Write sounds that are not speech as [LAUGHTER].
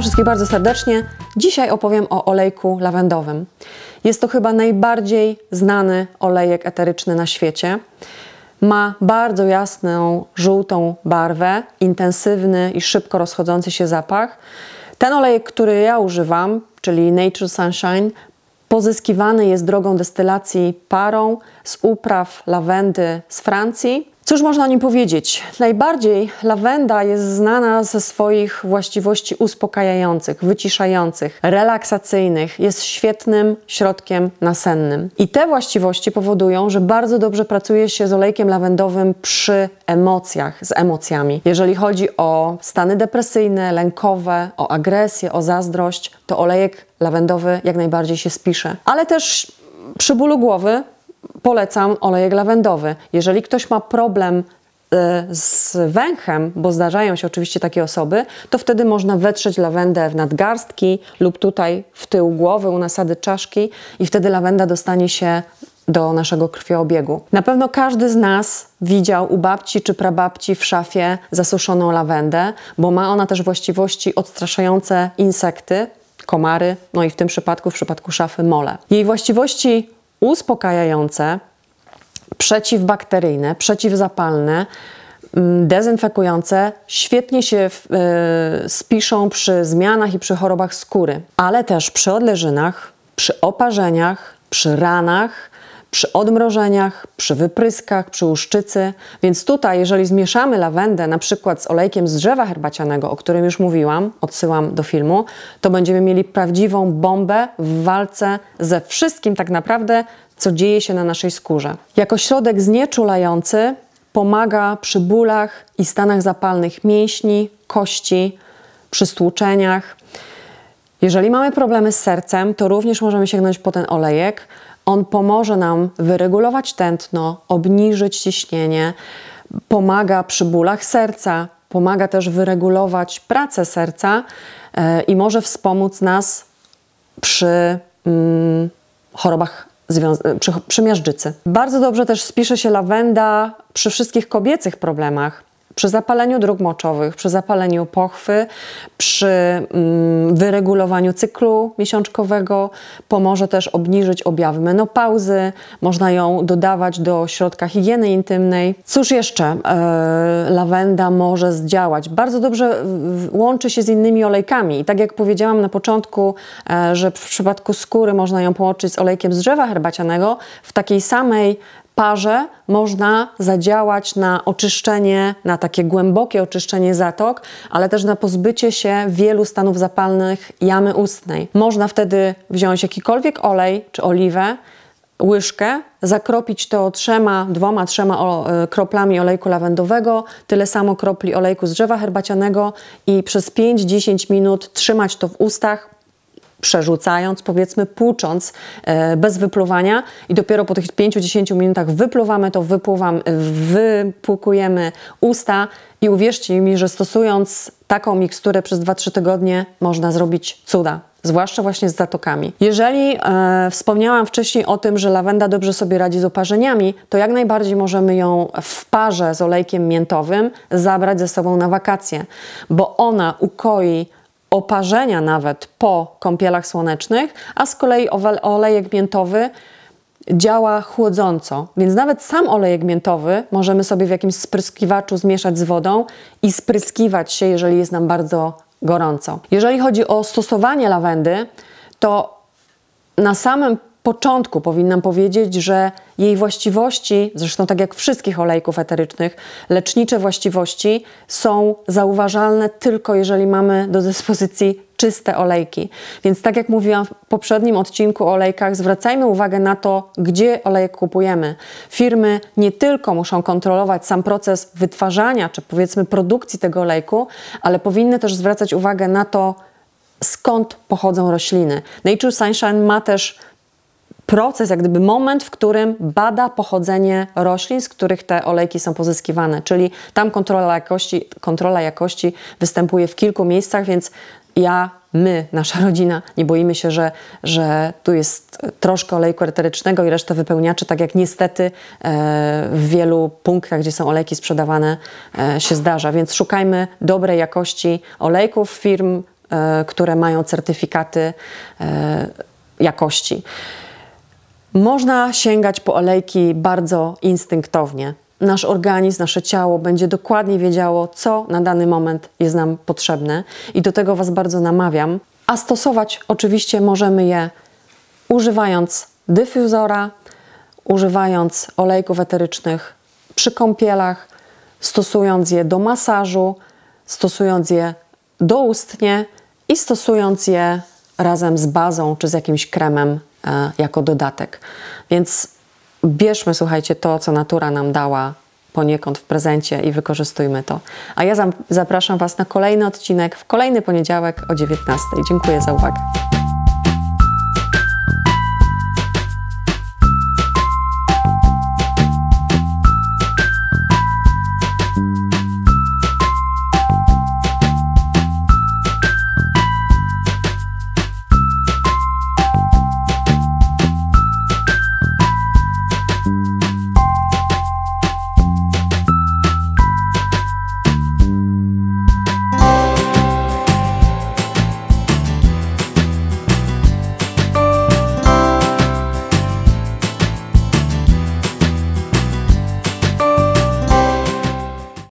wszystkich bardzo serdecznie. Dzisiaj opowiem o olejku lawendowym. Jest to chyba najbardziej znany olejek eteryczny na świecie. Ma bardzo jasną, żółtą barwę, intensywny i szybko rozchodzący się zapach. Ten olejek, który ja używam, czyli Nature Sunshine, pozyskiwany jest drogą destylacji parą z upraw lawendy z Francji Cóż można o nim powiedzieć? Najbardziej lawenda jest znana ze swoich właściwości uspokajających, wyciszających, relaksacyjnych. Jest świetnym środkiem nasennym. I te właściwości powodują, że bardzo dobrze pracuje się z olejkiem lawendowym przy emocjach, z emocjami. Jeżeli chodzi o stany depresyjne, lękowe, o agresję, o zazdrość, to olejek lawendowy jak najbardziej się spisze. Ale też przy bólu głowy polecam olejek lawendowy. Jeżeli ktoś ma problem y, z węchem, bo zdarzają się oczywiście takie osoby, to wtedy można wetrzeć lawendę w nadgarstki lub tutaj w tył głowy u nasady czaszki i wtedy lawenda dostanie się do naszego krwioobiegu. Na pewno każdy z nas widział u babci czy prababci w szafie zasuszoną lawendę, bo ma ona też właściwości odstraszające insekty, komary, no i w tym przypadku, w przypadku szafy mole. Jej właściwości uspokajające, przeciwbakteryjne, przeciwzapalne, mm, dezynfekujące świetnie się e, spiszą przy zmianach i przy chorobach skóry, ale też przy odleżynach, przy oparzeniach, przy ranach, przy odmrożeniach, przy wypryskach, przy łuszczycy. Więc tutaj, jeżeli zmieszamy lawendę na przykład z olejkiem z drzewa herbacianego, o którym już mówiłam, odsyłam do filmu, to będziemy mieli prawdziwą bombę w walce ze wszystkim tak naprawdę, co dzieje się na naszej skórze. Jako środek znieczulający pomaga przy bólach i stanach zapalnych mięśni, kości, przy stłuczeniach. Jeżeli mamy problemy z sercem, to również możemy sięgnąć po ten olejek. On pomoże nam wyregulować tętno, obniżyć ciśnienie, pomaga przy bólach serca, pomaga też wyregulować pracę serca e, i może wspomóc nas przy mm, chorobach przy miażdżycy. Bardzo dobrze też spisze się lawenda przy wszystkich kobiecych problemach przy zapaleniu dróg moczowych, przy zapaleniu pochwy, przy mm, wyregulowaniu cyklu miesiączkowego, pomoże też obniżyć objawy menopauzy, można ją dodawać do środka higieny intymnej. Cóż jeszcze e, lawenda może zdziałać? Bardzo dobrze łączy się z innymi olejkami. I tak jak powiedziałam na początku, e, że w przypadku skóry można ją połączyć z olejkiem z drzewa herbacianego, w takiej samej parze można zadziałać na oczyszczenie, na takie głębokie oczyszczenie zatok, ale też na pozbycie się wielu stanów zapalnych jamy ustnej. Można wtedy wziąć jakikolwiek olej czy oliwę, łyżkę, zakropić to trzema, dwoma, trzema e, kroplami olejku lawendowego, tyle samo kropli olejku z drzewa herbacianego i przez 5-10 minut trzymać to w ustach, przerzucając, powiedzmy płucząc, e, bez wypluwania i dopiero po tych 5-10 minutach wypluwamy to, wypływam, e, wypłukujemy usta i uwierzcie mi, że stosując taką miksturę przez 2-3 tygodnie można zrobić cuda. Zwłaszcza właśnie z zatokami. Jeżeli e, wspomniałam wcześniej o tym, że lawenda dobrze sobie radzi z oparzeniami, to jak najbardziej możemy ją w parze z olejkiem miętowym zabrać ze sobą na wakacje, bo ona ukoi oparzenia nawet po kąpielach słonecznych, a z kolei olejek miętowy działa chłodząco, więc nawet sam olejek miętowy możemy sobie w jakimś spryskiwaczu zmieszać z wodą i spryskiwać się, jeżeli jest nam bardzo gorąco. Jeżeli chodzi o stosowanie lawendy, to na samym początku powinnam powiedzieć, że jej właściwości, zresztą tak jak wszystkich olejków eterycznych, lecznicze właściwości są zauważalne tylko jeżeli mamy do dyspozycji czyste olejki. Więc tak jak mówiłam w poprzednim odcinku o olejkach, zwracajmy uwagę na to, gdzie olejek kupujemy. Firmy nie tylko muszą kontrolować sam proces wytwarzania czy powiedzmy produkcji tego olejku, ale powinny też zwracać uwagę na to, skąd pochodzą rośliny. Nature Sunshine ma też proces, jak gdyby moment, w którym bada pochodzenie roślin, z których te olejki są pozyskiwane, czyli tam kontrola jakości, kontrola jakości występuje w kilku miejscach, więc ja, my, nasza [LAUGHS] rodzina nie boimy się, że, że tu jest troszkę olejku eterycznego i resztę wypełniaczy, tak jak niestety e, w wielu punktach, gdzie są olejki sprzedawane, e, się zdarza. Więc szukajmy dobrej jakości olejków firm, e, które mają certyfikaty jakości. Można sięgać po olejki bardzo instynktownie. Nasz organizm, nasze ciało będzie dokładnie wiedziało, co na dany moment jest nam potrzebne, i do tego Was bardzo namawiam. A stosować oczywiście możemy je używając dyfuzora, używając olejków eterycznych przy kąpielach, stosując je do masażu, stosując je doustnie i stosując je razem z bazą czy z jakimś kremem E, jako dodatek. Więc bierzmy, słuchajcie, to, co natura nam dała poniekąd w prezencie i wykorzystujmy to. A ja zapraszam Was na kolejny odcinek w kolejny poniedziałek o 19. Dziękuję za uwagę.